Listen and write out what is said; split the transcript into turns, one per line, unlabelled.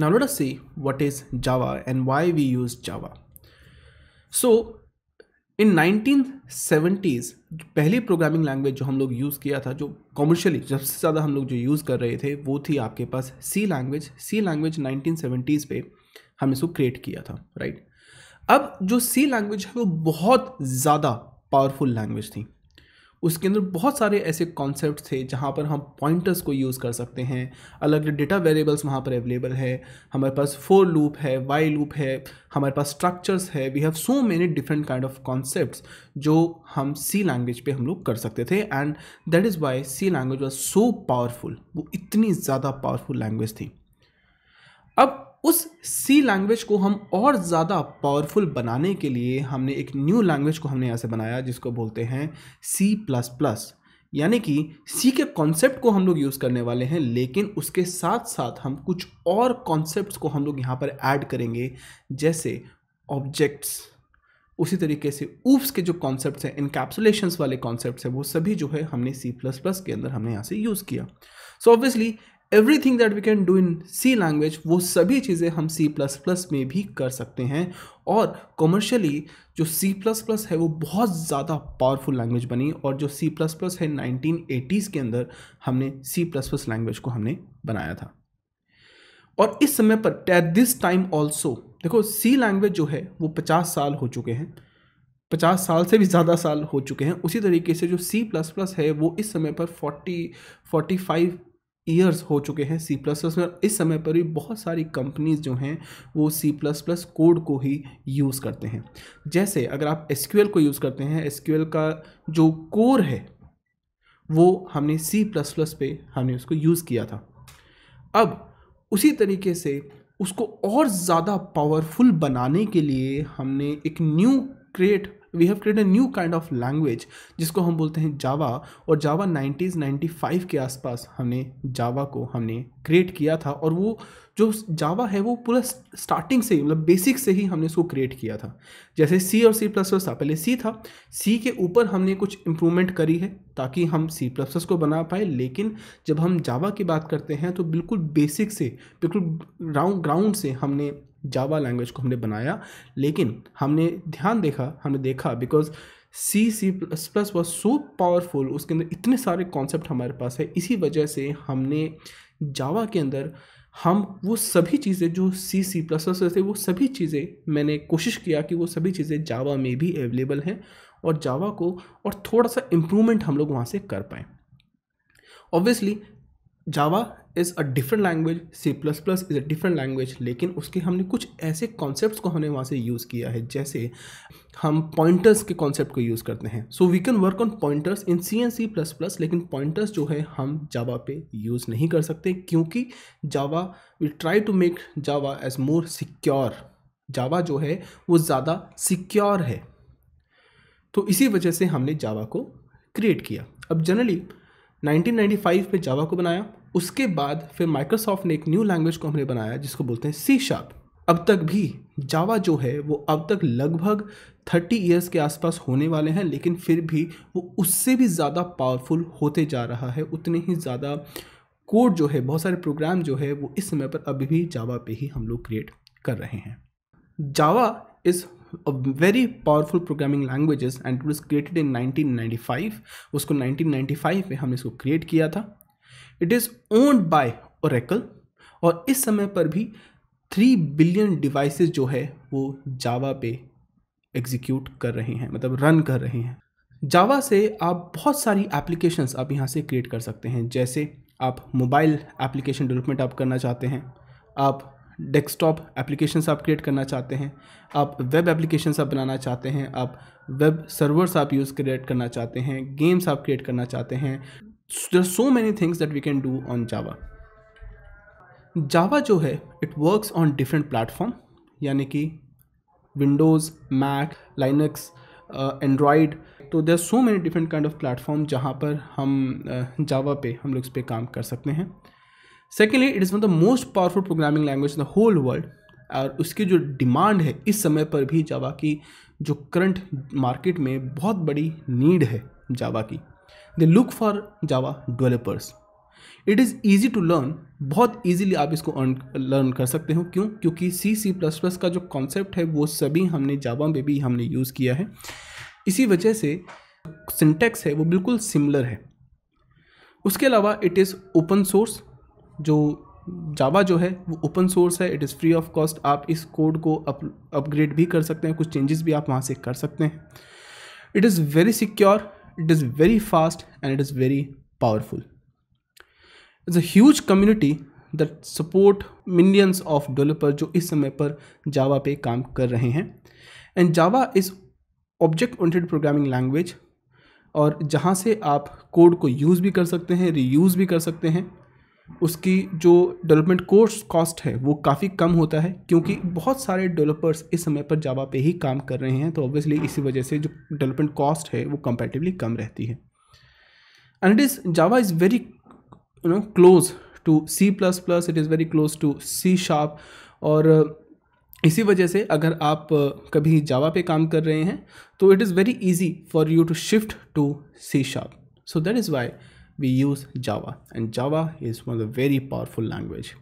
Now let us see what is Java and why we use Java. So in 1970s पहली programming language जो हम लोग use किया था जो कॉमर्शियली सबसे ज़्यादा हम लोग जो यूज़ कर रहे थे वो थी आपके पास सी लैंग्वेज सी लैंग्वेज 1970s पे हम इसको क्रिएट किया था राइट अब जो सी लैंग्वेज है वो बहुत ज़्यादा पावरफुल लैंग्वेज थी उसके अंदर बहुत सारे ऐसे कॉन्सेप्ट थे जहाँ पर हम पॉइंटर्स को यूज़ कर सकते हैं अलग अलग डेटा वेरिएबल्स वहाँ पर अवेलेबल है हमारे पास फोर लूप है वाई लूप है हमारे पास स्ट्रक्चर्स है we have so many different kind of concept जो हम सी लैंग्वेज पे हम लोग कर सकते थे and that is why C language was so powerful वो इतनी ज़्यादा पावरफुल लैंग्वेज थी अब उस सी लैंग्वेज को हम और ज़्यादा पावरफुल बनाने के लिए हमने एक न्यू लैंग्वेज को हमने यहाँ से बनाया जिसको बोलते हैं सी प्लस प्लस यानी कि सी के कॉन्सेप्ट को हम लोग यूज़ करने वाले हैं लेकिन उसके साथ साथ हम कुछ और कॉन्सेप्ट्स को हम लोग यहाँ पर ऐड करेंगे जैसे ऑब्जेक्ट्स उसी तरीके से ऊफ्स के जो कॉन्सेप्ट हैं इनकेप्सुलेशन वाले कॉन्सेप्ट हैं वो सभी जो है हमने सी प्लस प्लस के अंदर हमने यहाँ से यूज़ किया so obviously everything that we can do in C language वो सभी चीज़ें हम सी प्लस प्लस में भी कर सकते हैं और कॉमर्शली जो सी प्लस प्लस है वो बहुत ज़्यादा पावरफुल लैंग्वेज बनी और जो सी प्लस प्लस है नाइनटीन एटीज़ के अंदर हमने सी प्लस प्लस लैंग्वेज को हमने बनाया था और इस समय पर एट दिस टाइम ऑल्सो देखो सी लैंग्वेज जो है वो पचास साल हो चुके हैं पचास साल से भी ज़्यादा साल हो चुके हैं उसी तरीके से जो सी प्लस प्लस है वो इस समय पर फोर्टी फोर्टी फाइव ईयर्स हो चुके हैं सी प्लस प्लस में इस समय पर भी बहुत सारी कंपनीज जो हैं वो सी प्लस प्लस कोड को ही यूज़ करते हैं जैसे अगर आप एस को यूज़ करते हैं एस का जो कोर है वो हमने सी प्लस प्लस पे हमने उसको यूज़ किया था अब उसी तरीके से उसको और ज़्यादा पावरफुल बनाने के लिए हमने एक new create we have create a new kind of language जिसको हम बोलते हैं जावा और जावा नाइन्टीज़ नाइन्टी फाइव के आसपास हमने जावा को हमने क्रिएट किया था और वो जो जावा है वो पूरा स्टार्टिंग से ही मतलब बेसिक से ही हमने उसको क्रिएट किया था जैसे सी और सी प्लस प्लस था पहले सी था सी के ऊपर हमने कुछ इम्प्रूवमेंट करी है ताकि हम सी प्लस प्लस को बना पाए लेकिन जब हम जावा की बात करते हैं तो बिल्कुल बेसिक से बिल्कुल ग्राउंड से हमने जावा लैंग्वेज को हमने बनाया लेकिन हमने ध्यान देखा हमने देखा because C C plus plus was so powerful उसके अंदर इतने सारे कॉन्सेप्ट हमारे पास है इसी वजह से हमने जावा के अंदर हम वो सभी चीज़ें जो सी सी प्लस प्लस थे वो सभी चीज़ें मैंने कोशिश किया कि वो सभी चीज़ें जावा में भी अवेलेबल हैं और जावा को और थोड़ा सा इम्प्रूवमेंट हम लोग वहाँ से कर पाएँ obviously Java is a different language C plus plus is a different language लेकिन उसके हमने कुछ ऐसे कॉन्सेप्ट को हमने वहाँ से यूज़ किया है जैसे हम पॉइंटर्स के कॉन्सेप्ट को यूज़ करते हैं so we can work on pointers in C and C plus plus लेकिन पॉइंटर्स जो है हम जावा पे यूज़ नहीं कर सकते क्योंकि Java will try to make Java as more secure Java जो है वो ज़्यादा सिक्योर है तो इसी वजह से हमने जावा को क्रिएट किया अब जनरली 1995 में जावा को बनाया उसके बाद फिर माइक्रोसॉफ्ट ने एक न्यू लैंग्वेज को हमने बनाया जिसको बोलते हैं सी शार्प अब तक भी जावा जो है वो अब तक लगभग 30 इयर्स के आसपास होने वाले हैं लेकिन फिर भी वो उससे भी ज़्यादा पावरफुल होते जा रहा है उतने ही ज़्यादा कोड जो है बहुत सारे प्रोग्राम जो है वो इस समय पर अभी भी जावा पे ही हम लोग क्रिएट कर रहे हैं Java is a very powerful programming languages and it was created in 1995 उसको 1995 में हमने इसको create किया था it is owned by Oracle और इस समय पर भी थ्री बिलियन डिवाइसेस जो है वो जावा पे एग्जीक्यूट कर रहे हैं मतलब रन कर रहे हैं जावा से आप बहुत सारी एप्लीकेशंस आप यहाँ से क्रिएट कर सकते हैं जैसे आप मोबाइल एप्लीकेशन डेवलपमेंट आप करना चाहते हैं आप डेस्कटॉप एप्लीकेशंस आप क्रिएट करना चाहते हैं आप वेब एप्लीकेशंस आप बनाना चाहते हैं आप वेब सर्वर्स आप यूज़ क्रिएट करना चाहते हैं गेम्स आप क्रिएट करना चाहते हैं there so many things that we can do on Java Java जो है it works on different platform यानी कि विंडोज़ मैक लाइनक्स एंड्रॉयड तो there so many different kind of platform जहाँ पर हम जावा uh, पे हम लोग इस पर काम कर सकते हैं secondly it is one the most powerful programming language in the whole world और उसकी जो डिमांड है इस समय पर भी जावा की जो करंट मार्केट में बहुत बड़ी नीड है जावा की they look for Java developers it is easy to learn बहुत ईजीली आप इसको लर्न कर सकते हो क्यों क्योंकि सी सी प्लस प्लस का जो कॉन्सेप्ट है वो सभी हमने जावा में भी हमने यूज़ किया है इसी वजह से सिंटेक्स है वो बिल्कुल सिमिलर है उसके अलावा इट इज़ ओपन सोर्स जो जावा जो है वो ओपन सोर्स है it is free of cost आप इस कोड को अप अपग्रेड भी कर सकते हैं कुछ चेंजेस भी आप वहाँ से कर सकते हैं it is very secure it is very fast and it is very powerful it's a huge community that support millions of developer जो इस समय पर जावा पे काम कर रहे हैं and Java is object oriented programming language और जहाँ से आप कोड को यूज़ भी कर सकते हैं रीयूज़ भी कर सकते हैं उसकी जो डेवलपमेंट कोर्स कॉस्ट है वो काफ़ी कम होता है क्योंकि बहुत सारे डेवलपर्स इस समय पर जावा पे ही काम कर रहे हैं तो ऑब्वियसली इसी वजह से जो डेवलपमेंट कॉस्ट है वो कंपेटिवली कम रहती है and it is Java is very you know close to C plus plus it is very close to C sharp और इसी वजह से अगर आप कभी जावा पे काम कर रहे हैं तो it is very easy for you to shift to C sharp so that is why we use Java and Java is one of the very powerful language.